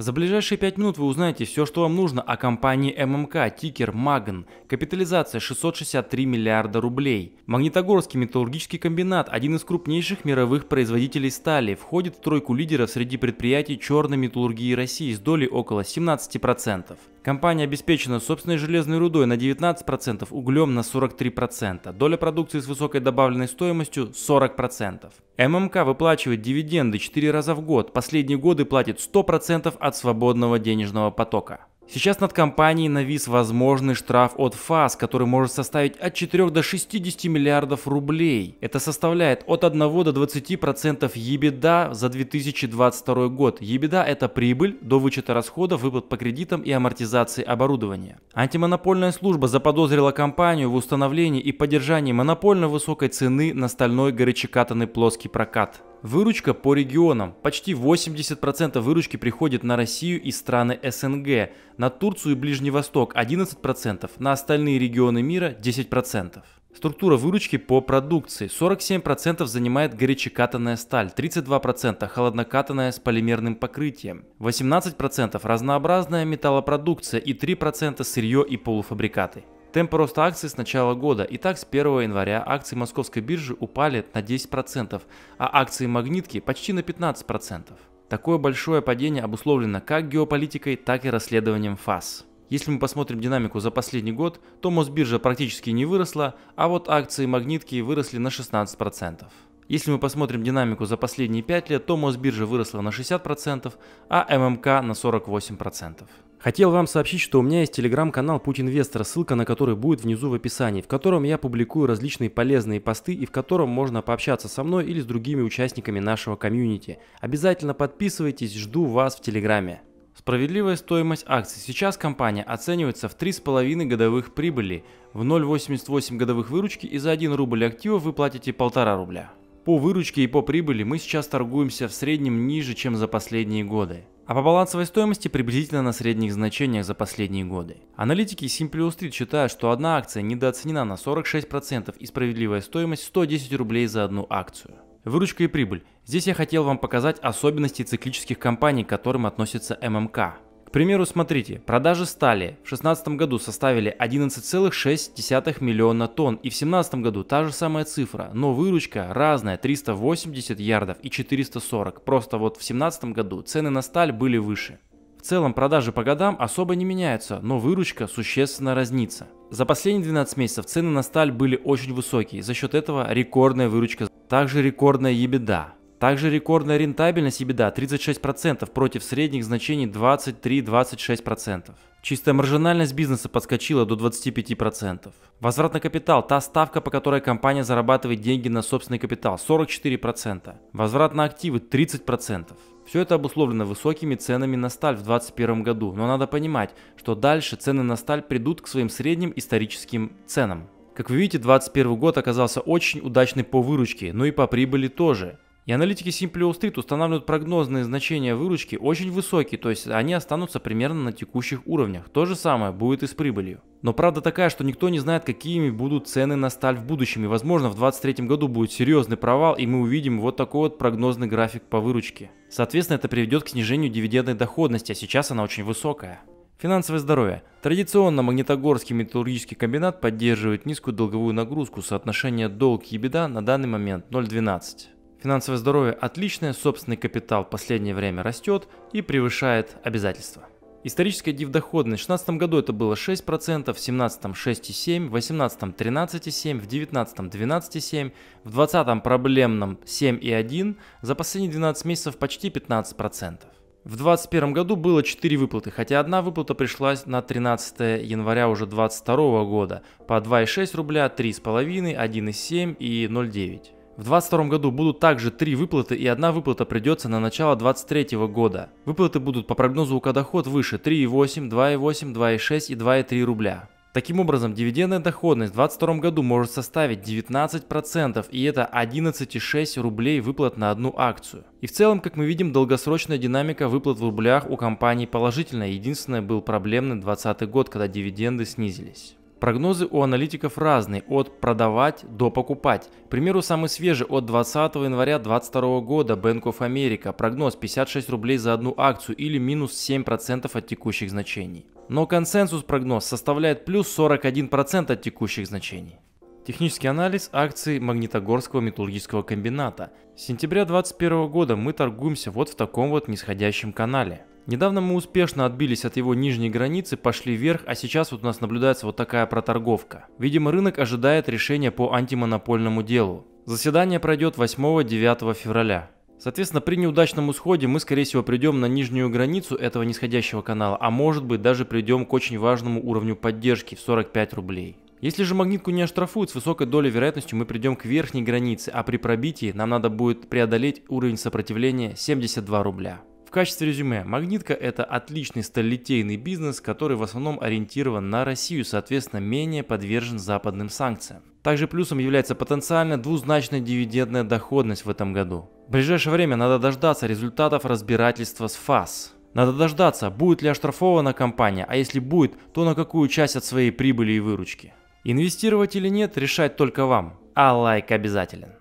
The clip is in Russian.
За ближайшие 5 минут вы узнаете все, что вам нужно о компании ММК, тикер Магн, капитализация 663 миллиарда рублей. Магнитогорский металлургический комбинат, один из крупнейших мировых производителей стали, входит в тройку лидеров среди предприятий черной металлургии России с долей около 17%. Компания обеспечена собственной железной рудой на 19%, углем на 43%, доля продукции с высокой добавленной стоимостью 40%. ММК выплачивает дивиденды 4 раза в год, последние годы платит 100% от свободного денежного потока. Сейчас над компанией навис возможный штраф от ФАС, который может составить от 4 до 60 миллиардов рублей. Это составляет от 1 до 20% ебеда за 2022 год. Ебеда – это прибыль до вычета расходов, выплат по кредитам и амортизации оборудования. Антимонопольная служба заподозрила компанию в установлении и поддержании монопольно высокой цены на стальной горячекатанный плоский прокат. Выручка по регионам. Почти 80% выручки приходит на Россию и страны СНГ, на Турцию и Ближний Восток 11%, на остальные регионы мира 10%. Структура выручки по продукции. 47% занимает горячекатанная сталь, 32% холоднокатанная с полимерным покрытием, 18% разнообразная металлопродукция и 3% сырье и полуфабрикаты. Темп роста акций с начала года. Итак, с 1 января акции московской биржи упали на 10%, а акции магнитки почти на 15%. Такое большое падение обусловлено как геополитикой, так и расследованием ФАС. Если мы посмотрим динамику за последний год, то Мосбиржа практически не выросла, а вот акции магнитки выросли на 16%. Если мы посмотрим динамику за последние 5 лет, то Мосбиржа выросла на 60%, а ММК на 48%. Хотел вам сообщить, что у меня есть телеграм-канал Путь Инвестор, ссылка на который будет внизу в описании, в котором я публикую различные полезные посты и в котором можно пообщаться со мной или с другими участниками нашего комьюнити. Обязательно подписывайтесь, жду вас в телеграме. Справедливая стоимость акций. Сейчас компания оценивается в 3,5 годовых прибыли, в 0,88 годовых выручки и за 1 рубль активов вы платите 1,5 рубля. По выручке и по прибыли мы сейчас торгуемся в среднем ниже, чем за последние годы а по балансовой стоимости приблизительно на средних значениях за последние годы. Аналитики Simple Street считают, что одна акция недооценена на 46% и справедливая стоимость 110 рублей за одну акцию. Выручка и прибыль. Здесь я хотел вам показать особенности циклических компаний, к которым относится ММК. К примеру, смотрите, продажи стали в 2016 году составили 11,6 миллиона тонн и в 2017 году та же самая цифра, но выручка разная 380 ярдов и 440, просто вот в 2017 году цены на сталь были выше. В целом продажи по годам особо не меняются, но выручка существенно разнится. За последние 12 месяцев цены на сталь были очень высокие, за счет этого рекордная выручка, также рекордная ебеда. Также рекордная рентабельность EBITDA 36% против средних значений 23-26%. Чистая маржинальность бизнеса подскочила до 25%. Возврат на капитал – та ставка, по которой компания зарабатывает деньги на собственный капитал – 44%. Возврат на активы – 30%. Все это обусловлено высокими ценами на сталь в 2021 году, но надо понимать, что дальше цены на сталь придут к своим средним историческим ценам. Как вы видите, 2021 год оказался очень удачный по выручке, но и по прибыли тоже. И аналитики Simple Street устанавливают прогнозные значения выручки очень высокие, то есть они останутся примерно на текущих уровнях. То же самое будет и с прибылью. Но правда такая, что никто не знает, какими будут цены на сталь в будущем. И возможно в 2023 году будет серьезный провал, и мы увидим вот такой вот прогнозный график по выручке. Соответственно, это приведет к снижению дивидендной доходности, а сейчас она очень высокая. Финансовое здоровье. Традиционно Магнитогорский металлургический комбинат поддерживает низкую долговую нагрузку. Соотношение долг и беда на данный момент 0,12. Финансовое здоровье отличное, собственный капитал в последнее время растет и превышает обязательства. Историческая дивдоходность в 2016 году это было 6%, в 2017 6,7%, в 2018 13,7%, в 2019 12,7%, в 2020 проблемном 7,1%, за последние 12 месяцев почти 15%. В 2021 году было 4 выплаты, хотя одна выплата пришлась на 13 января уже 2022 года по 2,6 рубля, 3,5, 1,7 и 0,9. В 2022 году будут также три выплаты и одна выплата придется на начало 2023 года. Выплаты будут по прогнозу у доход выше 3,8, 2,8, 2,6 и 2,3 рубля. Таким образом, дивидендная доходность в 2022 году может составить 19%, и это 11,6 рублей выплат на одну акцию. И в целом, как мы видим, долгосрочная динамика выплат в рублях у компании положительная. Единственное, был проблемный 2020 год, когда дивиденды снизились. Прогнозы у аналитиков разные, от продавать до покупать. К примеру, самый свежий от 20 января 2022 года Bank of America прогноз 56 рублей за одну акцию или минус 7% от текущих значений. Но консенсус прогноз составляет плюс 41% от текущих значений. Технический анализ акций Магнитогорского металлургического комбината. С сентября 2021 года мы торгуемся вот в таком вот нисходящем канале. Недавно мы успешно отбились от его нижней границы, пошли вверх, а сейчас вот у нас наблюдается вот такая проторговка. Видимо, рынок ожидает решения по антимонопольному делу. Заседание пройдет 8-9 февраля. Соответственно, при неудачном исходе мы, скорее всего, придем на нижнюю границу этого нисходящего канала, а может быть даже придем к очень важному уровню поддержки в 45 рублей. Если же магнитку не оштрафуют, с высокой долей вероятности мы придем к верхней границе, а при пробитии нам надо будет преодолеть уровень сопротивления 72 рубля. В качестве резюме, магнитка это отличный сталелитейный бизнес, который в основном ориентирован на Россию, соответственно менее подвержен западным санкциям. Также плюсом является потенциально двузначная дивидендная доходность в этом году. В ближайшее время надо дождаться результатов разбирательства с ФАС. Надо дождаться, будет ли оштрафована компания, а если будет, то на какую часть от своей прибыли и выручки. Инвестировать или нет, решать только вам, а лайк обязателен.